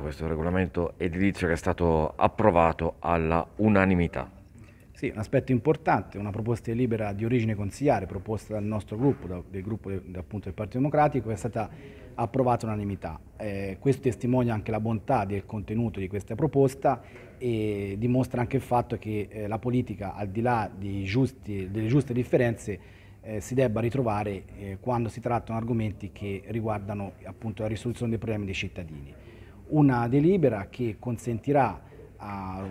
Questo regolamento edilizio che è stato approvato alla unanimità. Sì, un aspetto importante, una proposta di libera di origine consigliare proposta dal nostro gruppo, del gruppo appunto del Partito Democratico, è stata approvata all'unanimità. Eh, questo testimonia anche la bontà del contenuto di questa proposta e dimostra anche il fatto che eh, la politica, al di là di giusti, delle giuste differenze, eh, si debba ritrovare eh, quando si trattano argomenti che riguardano appunto la risoluzione dei problemi dei cittadini una delibera che consentirà a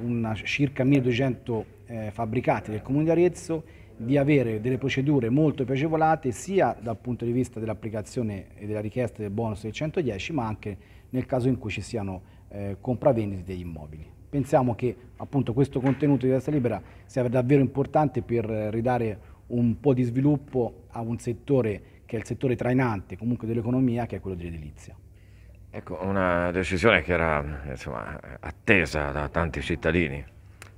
circa 1200 eh, fabbricati del Comune di Arezzo di avere delle procedure molto più agevolate sia dal punto di vista dell'applicazione e della richiesta del bonus del 110 ma anche nel caso in cui ci siano eh, compravendite degli immobili. Pensiamo che appunto, questo contenuto di questa libera sia davvero importante per ridare un po' di sviluppo a un settore che è il settore trainante comunque dell'economia che è quello dell'edilizia. Ecco, una decisione che era insomma, attesa da tanti cittadini.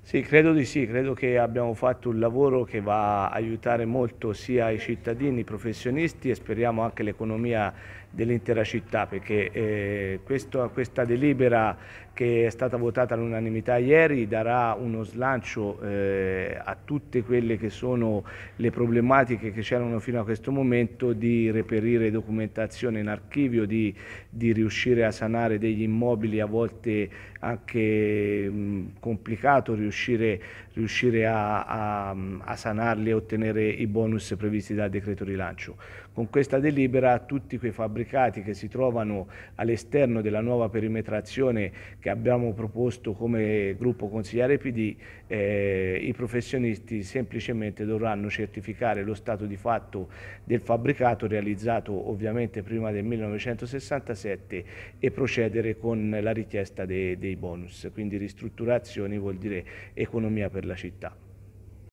Sì, credo di sì, credo che abbiamo fatto un lavoro che va a aiutare molto sia i cittadini, i professionisti e speriamo anche l'economia dell'intera città perché eh, questo, questa delibera che è stata votata all'unanimità ieri darà uno slancio eh, a tutte quelle che sono le problematiche che c'erano fino a questo momento di reperire documentazione in archivio, di, di riuscire a sanare degli immobili a volte anche mh, complicato riuscire riuscire, riuscire a, a, a, sanarli e ottenere i bonus previsti dal decreto rilancio. Con questa delibera tutti quei fabbricati che si trovano all'esterno della nuova perimetrazione che abbiamo proposto come gruppo consigliere PD, eh, i professionisti semplicemente dovranno certificare lo stato di fatto del fabbricato realizzato ovviamente prima del 1967 e procedere con la richiesta dei, dei bonus. Quindi ristrutturazioni vuol dire economia per la città.